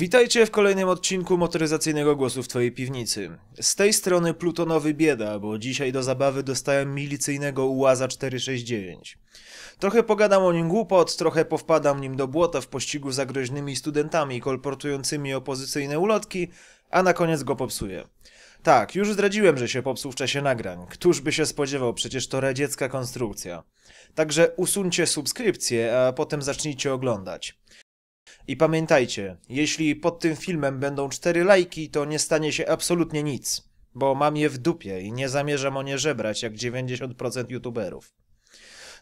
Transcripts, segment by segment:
Witajcie w kolejnym odcinku motoryzacyjnego głosu w Twojej piwnicy. Z tej strony plutonowy bieda, bo dzisiaj do zabawy dostałem milicyjnego ułaza 469. Trochę pogadam o nim głupot, trochę powpadam nim do błota w pościgu za groźnymi studentami kolportującymi opozycyjne ulotki, a na koniec go popsuję. Tak, już zdradziłem, że się popsuł w czasie nagrań. Któż by się spodziewał, przecież to radziecka konstrukcja. Także usuńcie subskrypcję, a potem zacznijcie oglądać. I pamiętajcie, jeśli pod tym filmem będą cztery lajki, to nie stanie się absolutnie nic, bo mam je w dupie i nie zamierzam o nie żebrać jak 90% youtuberów.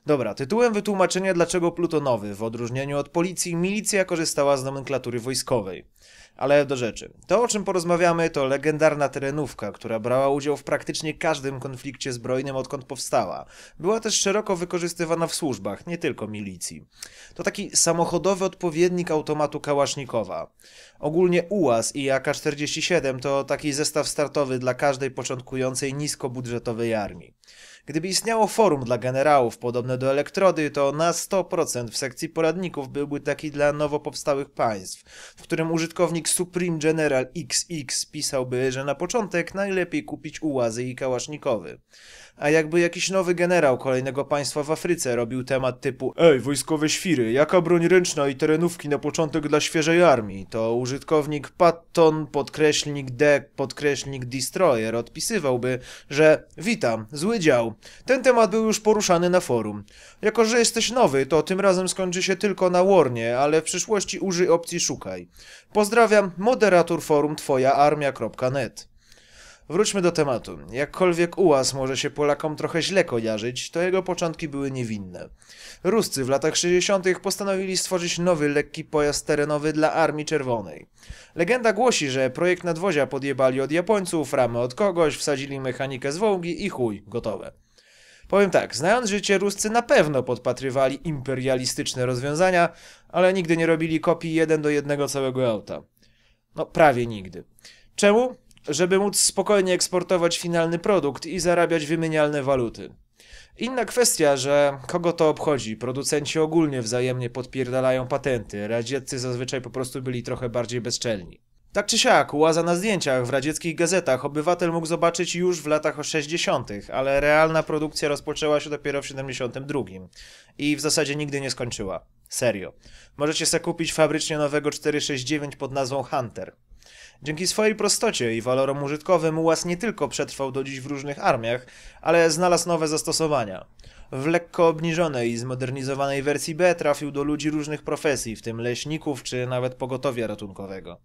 Dobra, tytułem wytłumaczenia dlaczego plutonowy, w odróżnieniu od policji, milicja korzystała z nomenklatury wojskowej. Ale do rzeczy. To, o czym porozmawiamy, to legendarna terenówka, która brała udział w praktycznie każdym konflikcie zbrojnym, odkąd powstała. Była też szeroko wykorzystywana w służbach, nie tylko milicji. To taki samochodowy odpowiednik automatu Kałasznikowa. Ogólnie UAZ i AK-47 to taki zestaw startowy dla każdej początkującej niskobudżetowej armii. Gdyby istniało forum dla generałów podobne do elektrody, to na 100% w sekcji poradników byłby taki dla nowo powstałych państw, w którym użytkownik Supreme General XX pisałby, że na początek najlepiej kupić ułazy i kałasznikowy. A jakby jakiś nowy generał kolejnego państwa w Afryce robił temat typu Ej, wojskowe świry, jaka broń ręczna i terenówki na początek dla świeżej armii, to użytkownik Patton podkreślnik D podkreślnik Destroyer odpisywałby, że witam, zły dział, ten temat był już poruszany na forum. Jako, że jesteś nowy, to tym razem skończy się tylko na Warnie, ale w przyszłości użyj opcji szukaj. Pozdrawiam, moderator forum twojaarmia.net. Wróćmy do tematu. Jakkolwiek UAS może się Polakom trochę źle kojarzyć, to jego początki były niewinne. Ruscy w latach 60. postanowili stworzyć nowy lekki pojazd terenowy dla Armii Czerwonej. Legenda głosi, że projekt nadwozia podjebali od Japońców, ramę od kogoś, wsadzili mechanikę z Wołgi i chuj, gotowe. Powiem tak, znając życie, Ruscy na pewno podpatrywali imperialistyczne rozwiązania, ale nigdy nie robili kopii jeden do jednego całego auta. No, prawie nigdy. Czemu? Żeby móc spokojnie eksportować finalny produkt i zarabiać wymienialne waluty. Inna kwestia, że kogo to obchodzi? Producenci ogólnie wzajemnie podpierdalają patenty, radzieccy zazwyczaj po prostu byli trochę bardziej bezczelni. Tak czy siak, łaza na zdjęciach w radzieckich gazetach obywatel mógł zobaczyć już w latach 60., ale realna produkcja rozpoczęła się dopiero w 72 i w zasadzie nigdy nie skończyła. Serio. Możecie sobie kupić fabrycznie nowego 469 pod nazwą Hunter. Dzięki swojej prostocie i walorom użytkowym łaz nie tylko przetrwał do dziś w różnych armiach, ale znalazł nowe zastosowania. W lekko obniżonej i zmodernizowanej wersji B trafił do ludzi różnych profesji, w tym leśników czy nawet pogotowia ratunkowego.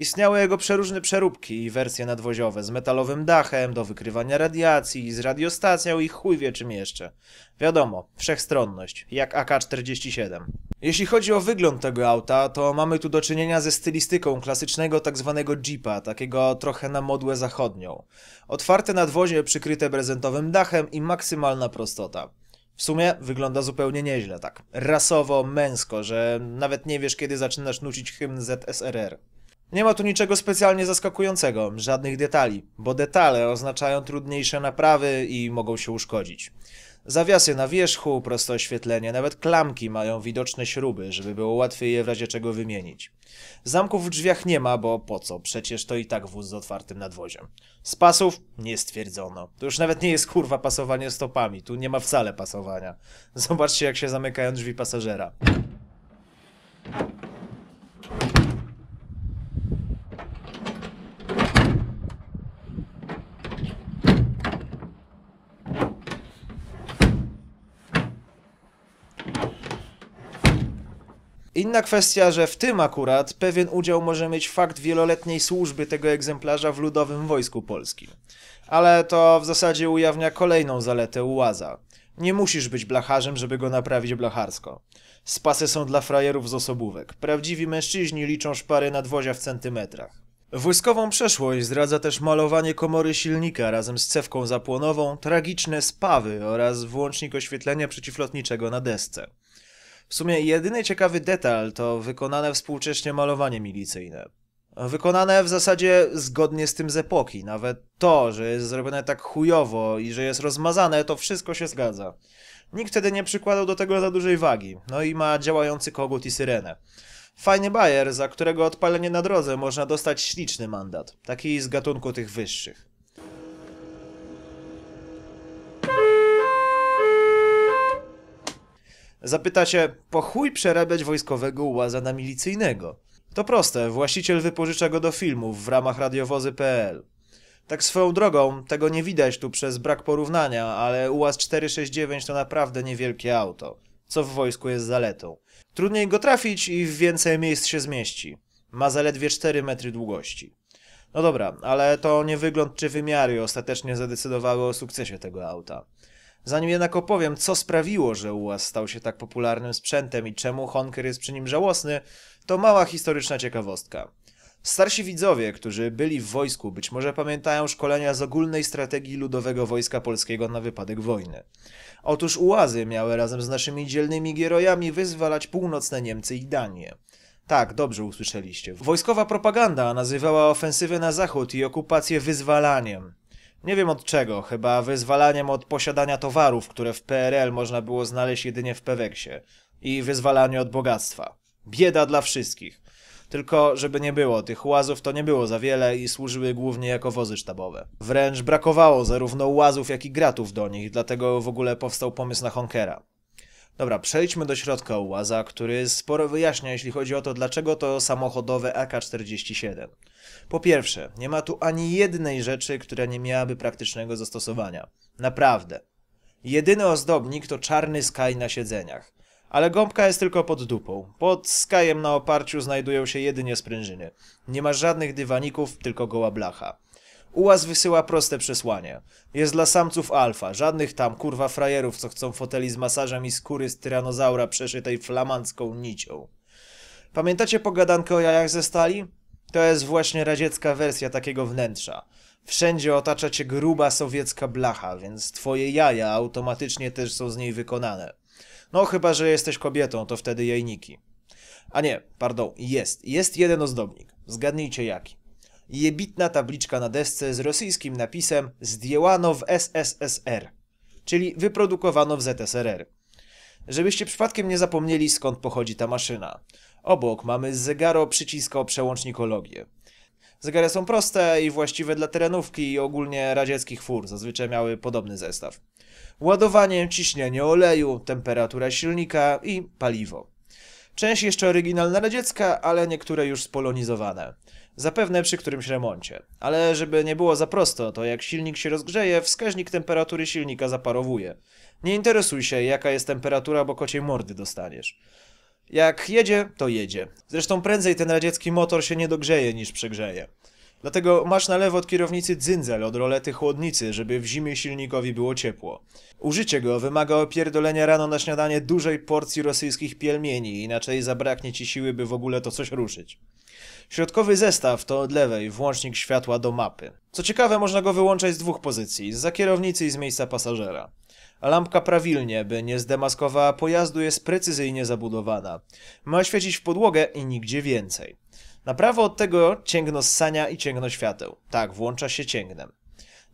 Istniały jego przeróżne przeróbki i wersje nadwoziowe z metalowym dachem, do wykrywania radiacji, z radiostacją i chuj wie czym jeszcze. Wiadomo, wszechstronność, jak AK-47. Jeśli chodzi o wygląd tego auta, to mamy tu do czynienia ze stylistyką klasycznego tzw. Tak jeepa, takiego trochę na modłę zachodnią. Otwarte nadwozie przykryte prezentowym dachem i maksymalna prostota. W sumie wygląda zupełnie nieźle, tak. Rasowo, męsko, że nawet nie wiesz kiedy zaczynasz nucić hymn ZSRR. Nie ma tu niczego specjalnie zaskakującego, żadnych detali, bo detale oznaczają trudniejsze naprawy i mogą się uszkodzić. Zawiasy na wierzchu, proste oświetlenie, nawet klamki mają widoczne śruby, żeby było łatwiej je w razie czego wymienić. Zamków w drzwiach nie ma, bo po co, przecież to i tak wóz z otwartym nadwoziem. Z pasów nie stwierdzono. To już nawet nie jest kurwa pasowanie stopami, tu nie ma wcale pasowania. Zobaczcie jak się zamykają drzwi pasażera. Inna kwestia, że w tym akurat pewien udział może mieć fakt wieloletniej służby tego egzemplarza w Ludowym Wojsku Polskim. Ale to w zasadzie ujawnia kolejną zaletę ułaza. Nie musisz być blacharzem, żeby go naprawić blacharsko. Spasy są dla frajerów z osobówek. Prawdziwi mężczyźni liczą szpary nadwozia w centymetrach. Wojskową przeszłość zdradza też malowanie komory silnika razem z cewką zapłonową, tragiczne spawy oraz włącznik oświetlenia przeciwlotniczego na desce. W sumie jedyny ciekawy detal to wykonane współcześnie malowanie milicyjne. Wykonane w zasadzie zgodnie z tym z epoki. Nawet to, że jest zrobione tak chujowo i że jest rozmazane, to wszystko się zgadza. Nikt wtedy nie przykładał do tego za dużej wagi. No i ma działający kogut i syrenę. Fajny bajer, za którego odpalenie na drodze można dostać śliczny mandat. Taki z gatunku tych wyższych. Zapytacie, po chuj przerabiać wojskowego łaza na milicyjnego? To proste, właściciel wypożycza go do filmów w ramach radiowozy.pl. Tak swoją drogą, tego nie widać tu przez brak porównania, ale UAZ 469 to naprawdę niewielkie auto, co w wojsku jest zaletą. Trudniej go trafić i w więcej miejsc się zmieści. Ma zaledwie 4 metry długości. No dobra, ale to nie wygląd czy wymiary ostatecznie zadecydowały o sukcesie tego auta. Zanim jednak opowiem, co sprawiło, że UAS stał się tak popularnym sprzętem i czemu Honker jest przy nim żałosny, to mała historyczna ciekawostka. Starsi widzowie, którzy byli w wojsku, być może pamiętają szkolenia z ogólnej strategii Ludowego Wojska Polskiego na wypadek wojny. Otóż ułazy miały razem z naszymi dzielnymi gierojami wyzwalać północne Niemcy i Danię. Tak, dobrze usłyszeliście. Wojskowa propaganda nazywała ofensywę na zachód i okupację wyzwalaniem. Nie wiem od czego, chyba wyzwalaniem od posiadania towarów, które w PRL można było znaleźć jedynie w Peweksie i wyzwalanie od bogactwa. Bieda dla wszystkich. Tylko, żeby nie było, tych łazów to nie było za wiele i służyły głównie jako wozy sztabowe. Wręcz brakowało zarówno łazów, jak i gratów do nich, dlatego w ogóle powstał pomysł na Honkera. Dobra, przejdźmy do środka łaza, który sporo wyjaśnia, jeśli chodzi o to, dlaczego to samochodowe AK-47. E po pierwsze, nie ma tu ani jednej rzeczy, która nie miałaby praktycznego zastosowania. Naprawdę. Jedyny ozdobnik to czarny sky na siedzeniach. Ale gąbka jest tylko pod dupą. Pod skyem na oparciu znajdują się jedynie sprężyny. Nie ma żadnych dywaników, tylko goła blacha. UAZ wysyła proste przesłanie. Jest dla samców alfa, żadnych tam kurwa frajerów, co chcą foteli z masażem i skóry z tyranozaura przeszytej flamandzką nicią. Pamiętacie pogadankę o jajach ze stali? To jest właśnie radziecka wersja takiego wnętrza. Wszędzie otacza cię gruba sowiecka blacha, więc twoje jaja automatycznie też są z niej wykonane. No chyba, że jesteś kobietą, to wtedy jajniki. A nie, pardon, jest. Jest jeden ozdobnik. Zgadnijcie jaki jebitna tabliczka na desce z rosyjskim napisem zdjęłano w SSSR, czyli wyprodukowano w ZSRR. Żebyście przypadkiem nie zapomnieli skąd pochodzi ta maszyna. Obok mamy zegaro przycisko przełącznikologię. Zegary są proste i właściwe dla terenówki i ogólnie radzieckich fur, zazwyczaj miały podobny zestaw. Ładowanie, ciśnienie oleju, temperatura silnika i paliwo. Część jeszcze oryginalna radziecka, ale niektóre już spolonizowane. Zapewne przy którymś remoncie. Ale żeby nie było za prosto, to jak silnik się rozgrzeje, wskaźnik temperatury silnika zaparowuje. Nie interesuj się, jaka jest temperatura, bo kociej mordy dostaniesz. Jak jedzie, to jedzie. Zresztą prędzej ten radziecki motor się nie dogrzeje niż przegrzeje. Dlatego masz na lewo od kierownicy dzynzel od rolety chłodnicy, żeby w zimie silnikowi było ciepło. Użycie go wymaga opierdolenia rano na śniadanie dużej porcji rosyjskich pielmieni, inaczej zabraknie ci siły, by w ogóle to coś ruszyć. Środkowy zestaw to od lewej włącznik światła do mapy. Co ciekawe, można go wyłączać z dwóch pozycji, za kierownicy i z miejsca pasażera. A lampka prawilnie, by nie zdemaskowała pojazdu, jest precyzyjnie zabudowana. Ma świecić w podłogę i nigdzie więcej. Na prawo od tego cięgno ssania i cięgno świateł. Tak, włącza się cięgnem.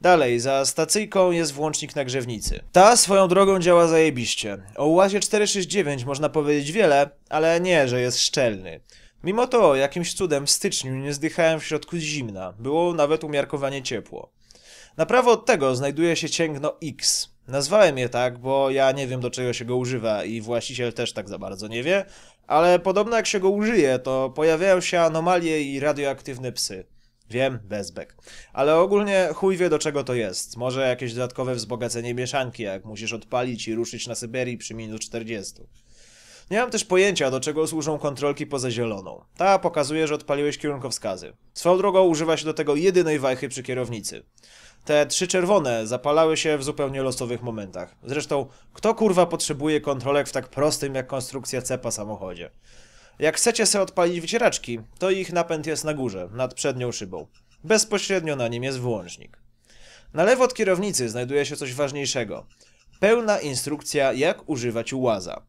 Dalej, za stacyjką jest włącznik na grzewnicy. Ta swoją drogą działa zajebiście. O łazie 469 można powiedzieć wiele, ale nie, że jest szczelny. Mimo to, jakimś cudem w styczniu nie zdychałem w środku zimna, było nawet umiarkowanie ciepło. Na prawo od tego znajduje się cięgno X. Nazwałem je tak, bo ja nie wiem do czego się go używa i właściciel też tak za bardzo nie wie, ale podobno jak się go użyje, to pojawiają się anomalie i radioaktywne psy. Wiem, bezbek. Ale ogólnie chuj wie do czego to jest. Może jakieś dodatkowe wzbogacenie mieszanki, jak musisz odpalić i ruszyć na Syberii przy minus 40. Nie mam też pojęcia, do czego służą kontrolki poza zieloną. Ta pokazuje, że odpaliłeś kierunkowskazy. Swoją drogą używa się do tego jedynej wajchy przy kierownicy. Te trzy czerwone zapalały się w zupełnie losowych momentach. Zresztą, kto kurwa potrzebuje kontrolek w tak prostym jak konstrukcja cepa samochodzie? Jak chcecie sobie odpalić wycieraczki, to ich napęd jest na górze, nad przednią szybą. Bezpośrednio na nim jest wyłącznik. Na lewo od kierownicy znajduje się coś ważniejszego. Pełna instrukcja, jak używać łaza.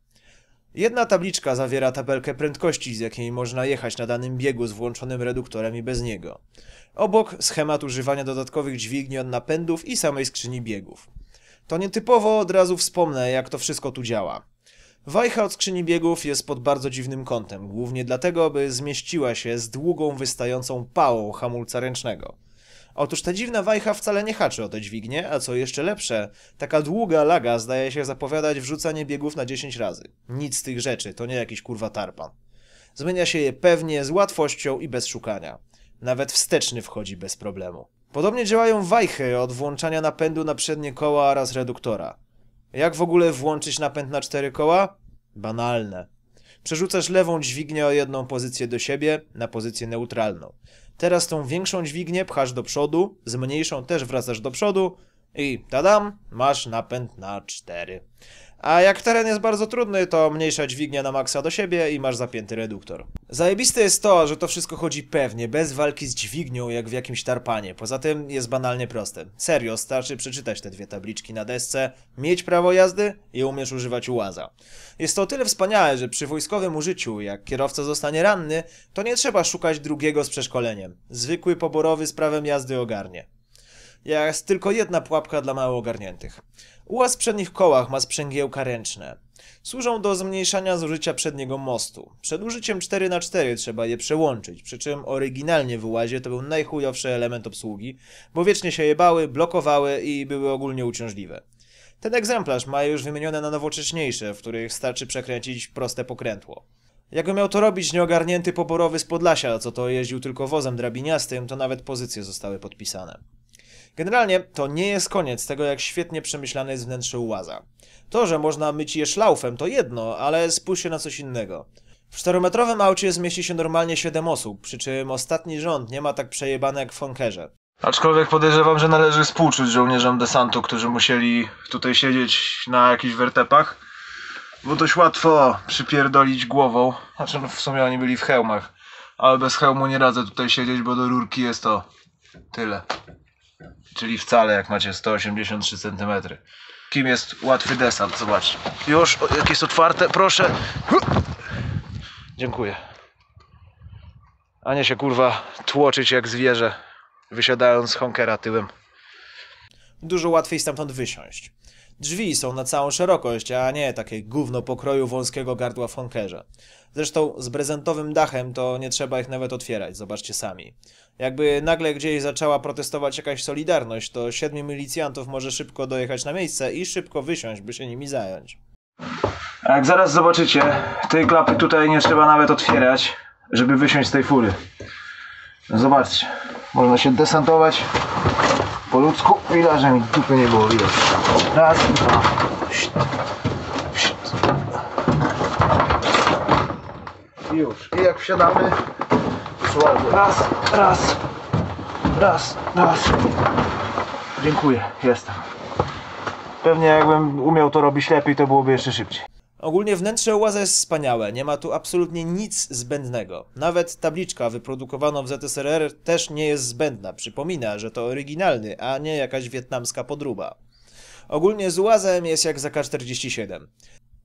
Jedna tabliczka zawiera tabelkę prędkości, z jakiej można jechać na danym biegu z włączonym reduktorem i bez niego. Obok schemat używania dodatkowych dźwigni od napędów i samej skrzyni biegów. To nietypowo od razu wspomnę, jak to wszystko tu działa. Wajcha od skrzyni biegów jest pod bardzo dziwnym kątem, głównie dlatego, by zmieściła się z długą wystającą pałą hamulca ręcznego. Otóż ta dziwna wajcha wcale nie haczy o te dźwignie, a co jeszcze lepsze, taka długa laga zdaje się zapowiadać wrzucanie biegów na 10 razy. Nic z tych rzeczy, to nie jakiś kurwa tarpan. Zmienia się je pewnie, z łatwością i bez szukania. Nawet wsteczny wchodzi bez problemu. Podobnie działają wajchy od włączania napędu na przednie koła oraz reduktora. Jak w ogóle włączyć napęd na cztery koła? Banalne. Przerzucasz lewą dźwignię o jedną pozycję do siebie na pozycję neutralną. Teraz tą większą dźwignię pchasz do przodu, z mniejszą też wracasz do przodu i tadam, masz napęd na 4. A jak teren jest bardzo trudny, to mniejsza dźwignia na maksa do siebie i masz zapięty reduktor. Zajebiste jest to, że to wszystko chodzi pewnie, bez walki z dźwignią jak w jakimś tarpanie. Poza tym jest banalnie proste. Serio, starczy przeczytać te dwie tabliczki na desce, mieć prawo jazdy i umiesz używać ułaza. Jest to o tyle wspaniałe, że przy wojskowym użyciu, jak kierowca zostanie ranny, to nie trzeba szukać drugiego z przeszkoleniem. Zwykły poborowy z prawem jazdy ogarnie jest tylko jedna pułapka dla mało ogarniętych. Ułaz przednich kołach ma sprzęgiełka ręczne. Służą do zmniejszania zużycia przedniego mostu. Przed użyciem 4x4 trzeba je przełączyć, przy czym oryginalnie w ułazie to był najchujowszy element obsługi, bo wiecznie się jebały, blokowały i były ogólnie uciążliwe. Ten egzemplarz ma już wymienione na nowocześniejsze, w których starczy przekręcić proste pokrętło. Jakby miał to robić nieogarnięty poborowy z Podlasia, co to jeździł tylko wozem drabiniastym, to nawet pozycje zostały podpisane. Generalnie to nie jest koniec tego, jak świetnie przemyślane jest wnętrze ułaza. To, że można myć je szlaufem, to jedno, ale spójrz się na coś innego. W czterometrowym aucie zmieści się normalnie 7 osób, przy czym ostatni rząd nie ma tak przejebane jak w Fonkerze. Aczkolwiek podejrzewam, że należy współczuć żołnierzom desantu, którzy musieli tutaj siedzieć na jakichś wertepach, bo dość łatwo przypierdolić głową, znaczy no, w sumie oni byli w hełmach, ale bez hełmu nie radzę tutaj siedzieć, bo do rurki jest to tyle. Czyli wcale, jak macie 183 cm. Kim jest łatwy desant, zobaczcie. Już, o, jest otwarte, proszę. Dziękuję. A nie się kurwa tłoczyć jak zwierzę, wysiadając z honkera tyłem. Dużo łatwiej stamtąd wysiąść. Drzwi są na całą szerokość, a nie takie gówno pokroju wąskiego gardła fonkerza. Zresztą z brezentowym dachem to nie trzeba ich nawet otwierać, zobaczcie sami. Jakby nagle gdzieś zaczęła protestować jakaś Solidarność, to siedmiu milicjantów może szybko dojechać na miejsce i szybko wysiąść, by się nimi zająć. A jak zaraz zobaczycie, tej klapy tutaj nie trzeba nawet otwierać, żeby wysiąść z tej fury. Zobaczcie, można się desantować po ludzku, ile że mi dupy nie było widać. Raz, dwa, szt, szt. Już. I jak wsiadamy, słabo. Raz, raz, raz, raz. Dziękuję, jestem. Pewnie jakbym umiał to robić lepiej, to byłoby jeszcze szybciej. Ogólnie wnętrze łaza jest wspaniałe, nie ma tu absolutnie nic zbędnego. Nawet tabliczka wyprodukowana w ZSRR też nie jest zbędna, przypomina, że to oryginalny, a nie jakaś wietnamska podruba. Ogólnie z łazem jest jak za K47.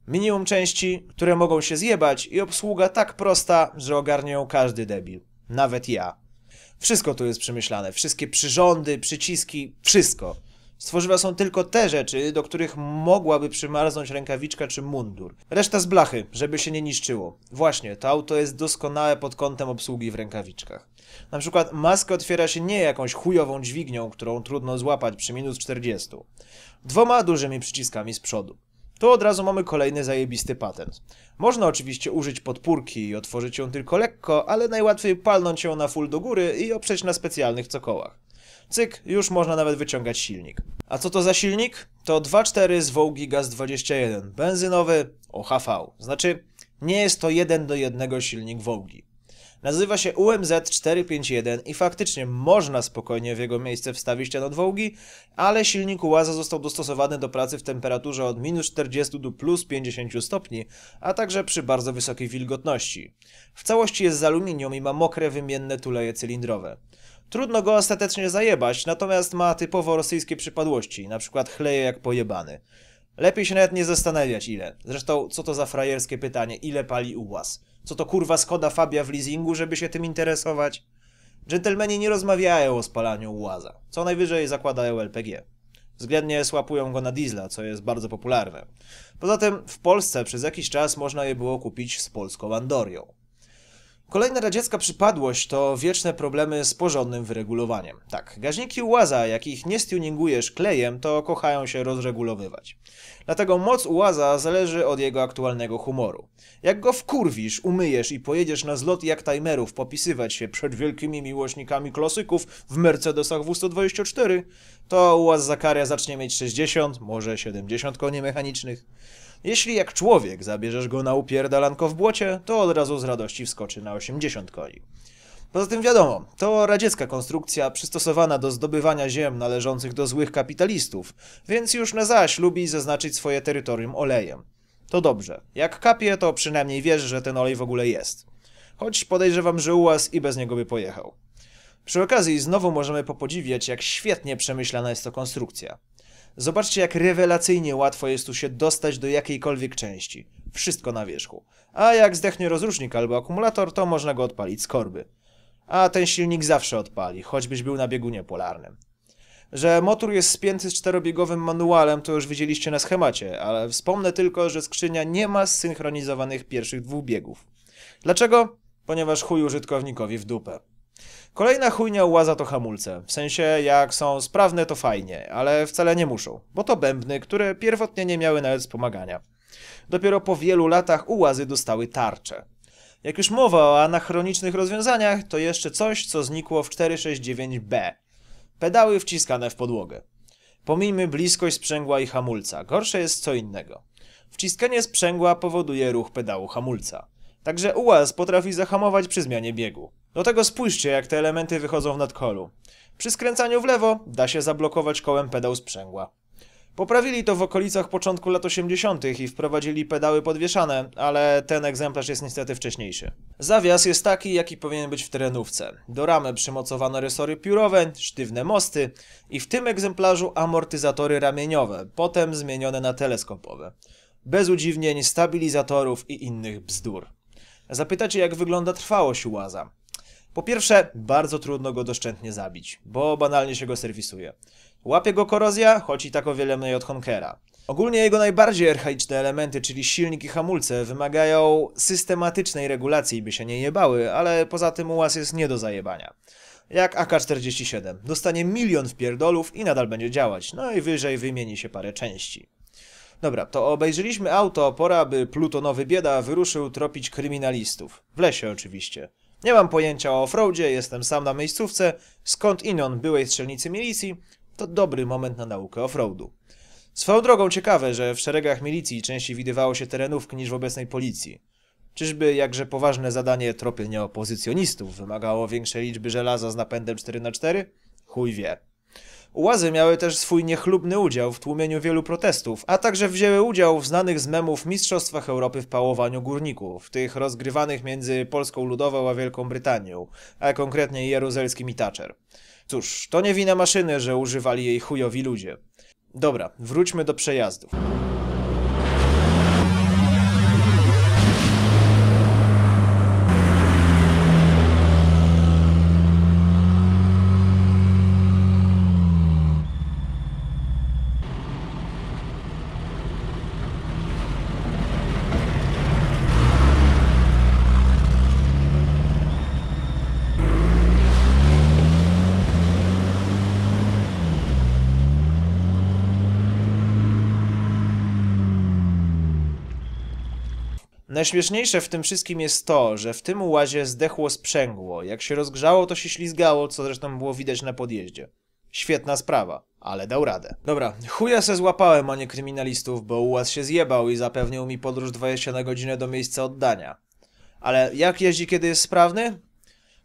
Minimum części, które mogą się zjebać i obsługa tak prosta, że ogarnie ją każdy debil. Nawet ja. Wszystko tu jest przemyślane, wszystkie przyrządy, przyciski, wszystko. Stworzywa są tylko te rzeczy, do których mogłaby przymarznąć rękawiczka czy mundur. Reszta z blachy, żeby się nie niszczyło. Właśnie, to auto jest doskonałe pod kątem obsługi w rękawiczkach. Na przykład maskę otwiera się nie jakąś chujową dźwignią, którą trudno złapać przy minus 40. Dwoma dużymi przyciskami z przodu. Tu od razu mamy kolejny zajebisty patent. Można oczywiście użyć podpórki i otworzyć ją tylko lekko, ale najłatwiej palnąć ją na full do góry i oprzeć na specjalnych cokołach. Cyk, już można nawet wyciągać silnik. A co to za silnik? To 2.4 z Wołgi Gaz 21, benzynowy OHV. Znaczy, nie jest to jeden do jednego silnik Wołgi. Nazywa się UMZ 451 i faktycznie można spokojnie w jego miejsce wstawić ten od Wołgi, ale silnik Łaza został dostosowany do pracy w temperaturze od minus 40 do plus 50 stopni, a także przy bardzo wysokiej wilgotności. W całości jest z aluminium i ma mokre wymienne tuleje cylindrowe. Trudno go ostatecznie zajebać, natomiast ma typowo rosyjskie przypadłości, na przykład chleje jak pojebany. Lepiej się nawet nie zastanawiać ile. Zresztą, co to za frajerskie pytanie, ile pali u was? Co to kurwa Skoda Fabia w leasingu, żeby się tym interesować? Dżentelmeni nie rozmawiają o spalaniu ułaza. Co najwyżej zakładają LPG. Względnie słapują go na diesla, co jest bardzo popularne. Poza tym w Polsce przez jakiś czas można je było kupić z polską Andorią. Kolejna radziecka przypadłość to wieczne problemy z porządnym wyregulowaniem. Tak, gaźniki ułaza, jakich nie stuningujesz klejem, to kochają się rozregulowywać. Dlatego moc ułaza zależy od jego aktualnego humoru. Jak go wkurwisz, umyjesz i pojedziesz na zlot jak timerów popisywać się przed wielkimi miłośnikami klasyków w Mercedesach W124, to ułaz Zakaria zacznie mieć 60, może 70 koni mechanicznych. Jeśli jak człowiek zabierzesz go na upierdalanko w błocie, to od razu z radości wskoczy na 80 koni. Poza tym wiadomo, to radziecka konstrukcja przystosowana do zdobywania ziem należących do złych kapitalistów, więc już na zaś lubi zaznaczyć swoje terytorium olejem. To dobrze, jak kapie, to przynajmniej wiesz, że ten olej w ogóle jest. Choć podejrzewam, że ułaz i bez niego by pojechał. Przy okazji znowu możemy popodziwiać, jak świetnie przemyślana jest to konstrukcja. Zobaczcie, jak rewelacyjnie łatwo jest tu się dostać do jakiejkolwiek części. Wszystko na wierzchu. A jak zdechnie rozrusznik albo akumulator, to można go odpalić z korby. A ten silnik zawsze odpali, choćbyś był na biegunie polarnym. Że motor jest spięty z czterobiegowym manualem, to już widzieliście na schemacie, ale wspomnę tylko, że skrzynia nie ma zsynchronizowanych pierwszych dwóch biegów. Dlaczego? Ponieważ chuj użytkownikowi w dupę. Kolejna chujnia ułaza to hamulce. W sensie, jak są sprawne, to fajnie, ale wcale nie muszą, bo to bębny, które pierwotnie nie miały nawet wspomagania. Dopiero po wielu latach ułazy dostały tarcze. Jak już mowa o anachronicznych rozwiązaniach, to jeszcze coś, co znikło w 469b. Pedały wciskane w podłogę. Pomijmy bliskość sprzęgła i hamulca. Gorsze jest co innego. Wciskanie sprzęgła powoduje ruch pedału hamulca. Także UAZ potrafi zahamować przy zmianie biegu. Do tego spójrzcie, jak te elementy wychodzą w nadkolu. Przy skręcaniu w lewo da się zablokować kołem pedał sprzęgła. Poprawili to w okolicach początku lat 80. i wprowadzili pedały podwieszane, ale ten egzemplarz jest niestety wcześniejszy. Zawias jest taki, jaki powinien być w terenówce. Do ramy przymocowano rysory piórowe, sztywne mosty i w tym egzemplarzu amortyzatory ramieniowe, potem zmienione na teleskopowe. Bez udziwnień, stabilizatorów i innych bzdur zapytacie, jak wygląda trwałość łaza. Po pierwsze, bardzo trudno go doszczętnie zabić, bo banalnie się go serwisuje. Łapie go korozja, choć i tak o wiele mniej od Honkera. Ogólnie jego najbardziej archaiczne elementy, czyli silnik i hamulce, wymagają systematycznej regulacji, by się nie jebały, ale poza tym UAS jest nie do zajebania. Jak AK-47. Dostanie milion wpierdolów i nadal będzie działać, no i wyżej wymieni się parę części. Dobra, to obejrzyliśmy auto, pora by plutonowy bieda wyruszył tropić kryminalistów. W lesie oczywiście. Nie mam pojęcia o offroadzie, jestem sam na miejscówce, skąd inon byłej strzelnicy milicji, to dobry moment na naukę offroadu. Swoją drogą ciekawe, że w szeregach milicji częściej widywało się terenówki niż w obecnej policji. Czyżby jakże poważne zadanie tropienia opozycjonistów wymagało większej liczby żelaza z napędem 4x4? Chuj wie. Ułazy miały też swój niechlubny udział w tłumieniu wielu protestów, a także wzięły udział w znanych z memów Mistrzostwach Europy w pałowaniu górników, tych rozgrywanych między Polską Ludową a Wielką Brytanią, a konkretnie Jeruzelskim i Thatcher. Cóż, to nie wina maszyny, że używali jej chujowi ludzie. Dobra, wróćmy do przejazdów. Najśmieszniejsze w tym wszystkim jest to, że w tym łazie zdechło sprzęgło. Jak się rozgrzało, to się ślizgało, co zresztą było widać na podjeździe. Świetna sprawa, ale dał radę. Dobra, chuja se złapałem, a nie kryminalistów, bo ułaz się zjebał i zapewnił mi podróż 20 na godzinę do miejsca oddania. Ale jak jeździ, kiedy jest sprawny?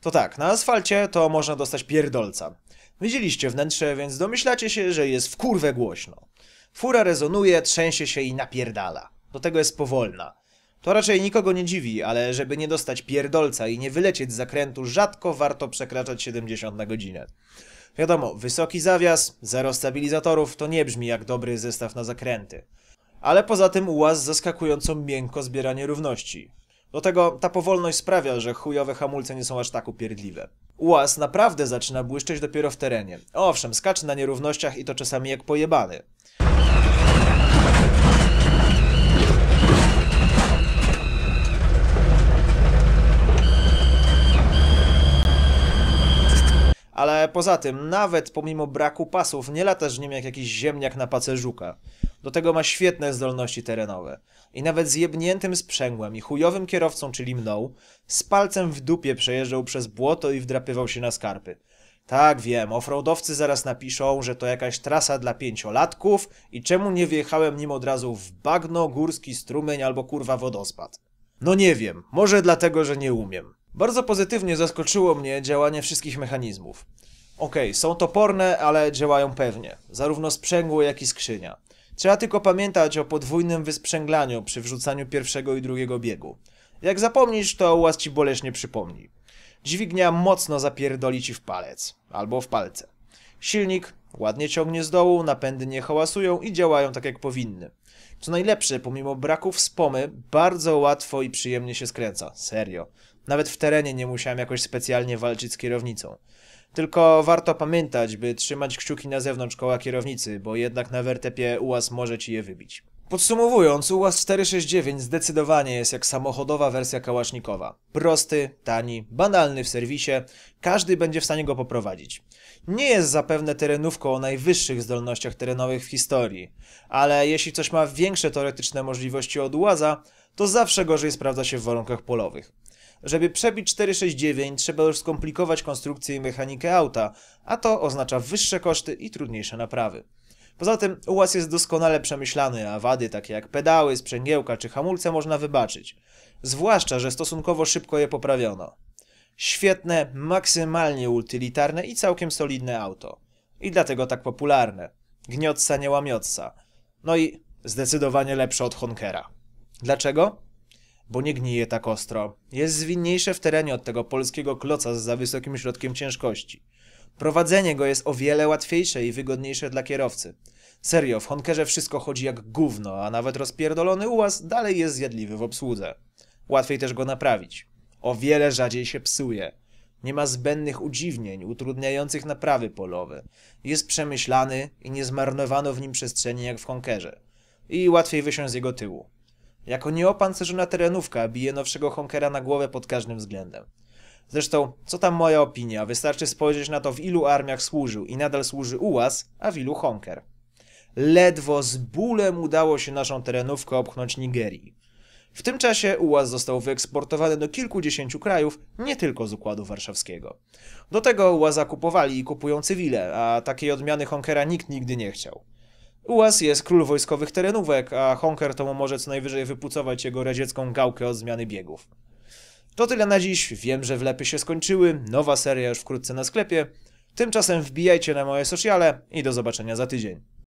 To tak, na asfalcie to można dostać pierdolca. Widzieliście wnętrze, więc domyślacie się, że jest w kurwę głośno. Fura rezonuje, trzęsie się i napierdala. Do tego jest powolna. To raczej nikogo nie dziwi, ale żeby nie dostać pierdolca i nie wylecieć z zakrętu, rzadko warto przekraczać 70 na godzinę. Wiadomo, wysoki zawias, zero stabilizatorów to nie brzmi jak dobry zestaw na zakręty. Ale poza tym ułaz zaskakująco miękko zbiera nierówności. Do tego ta powolność sprawia, że chujowe hamulce nie są aż tak upierdliwe. UAS naprawdę zaczyna błyszczeć dopiero w terenie. Owszem, skacze na nierównościach i to czasami jak pojebany. ale poza tym, nawet pomimo braku pasów, nie latasz w nim jak jakiś ziemniak na pacerzuka. Do tego ma świetne zdolności terenowe. I nawet z jebniętym sprzęgłem i chujowym kierowcą, czyli mną, z palcem w dupie przejeżdżał przez błoto i wdrapywał się na skarpy. Tak, wiem, offroadowcy zaraz napiszą, że to jakaś trasa dla pięciolatków i czemu nie wjechałem nim od razu w bagno, górski strumień albo kurwa wodospad. No nie wiem, może dlatego, że nie umiem. Bardzo pozytywnie zaskoczyło mnie działanie wszystkich mechanizmów. Okej, okay, są toporne, ale działają pewnie. Zarówno sprzęgło, jak i skrzynia. Trzeba tylko pamiętać o podwójnym wysprzęglaniu przy wrzucaniu pierwszego i drugiego biegu. Jak zapomnisz, to łaz ci boleśnie przypomni. Dźwignia mocno zapierdoli ci w palec. Albo w palce. Silnik ładnie ciągnie z dołu, napędy nie hałasują i działają tak jak powinny. Co najlepsze, pomimo braków wspomy, bardzo łatwo i przyjemnie się skręca. Serio. Nawet w terenie nie musiałem jakoś specjalnie walczyć z kierownicą. Tylko warto pamiętać, by trzymać kciuki na zewnątrz koła kierownicy, bo jednak na wertepie UAS może ci je wybić. Podsumowując, ułaz 469 zdecydowanie jest jak samochodowa wersja kałasznikowa. Prosty, tani, banalny w serwisie, każdy będzie w stanie go poprowadzić. Nie jest zapewne terenówką o najwyższych zdolnościach terenowych w historii, ale jeśli coś ma większe teoretyczne możliwości od UAZa, to zawsze gorzej sprawdza się w warunkach polowych. Żeby przebić 469 trzeba już skomplikować konstrukcję i mechanikę auta, a to oznacza wyższe koszty i trudniejsze naprawy. Poza tym ułas jest doskonale przemyślany, a wady takie jak pedały, sprzęgiełka czy hamulce można wybaczyć. Zwłaszcza, że stosunkowo szybko je poprawiono. Świetne, maksymalnie utylitarne i całkiem solidne auto. I dlatego tak popularne. Gniotca nie łamiotca. No i zdecydowanie lepsze od Honkera. Dlaczego? bo nie gnije tak ostro. Jest zwinniejsze w terenie od tego polskiego kloca z za wysokim środkiem ciężkości. Prowadzenie go jest o wiele łatwiejsze i wygodniejsze dla kierowcy. Serio, w Honkerze wszystko chodzi jak gówno, a nawet rozpierdolony ułaz dalej jest zjadliwy w obsłudze. Łatwiej też go naprawić. O wiele rzadziej się psuje. Nie ma zbędnych udziwnień utrudniających naprawy polowe. Jest przemyślany i nie zmarnowano w nim przestrzeni jak w Honkerze. I łatwiej wysiąść z jego tyłu. Jako nieopancerzona terenówka bije nowszego honkera na głowę pod każdym względem. Zresztą, co tam moja opinia, wystarczy spojrzeć na to w ilu armiach służył i nadal służy UAS, a w ilu honker. Ledwo z bólem udało się naszą terenówkę obchnąć Nigerii. W tym czasie UAS został wyeksportowany do kilkudziesięciu krajów, nie tylko z Układu Warszawskiego. Do tego UAS kupowali i kupują cywile, a takiej odmiany honkera nikt nigdy nie chciał. UAS jest król wojskowych terenówek, a Honker to mu może co najwyżej wypucować jego radziecką gałkę od zmiany biegów. To tyle na dziś, wiem, że wlepy się skończyły, nowa seria już wkrótce na sklepie. Tymczasem wbijajcie na moje sociale i do zobaczenia za tydzień.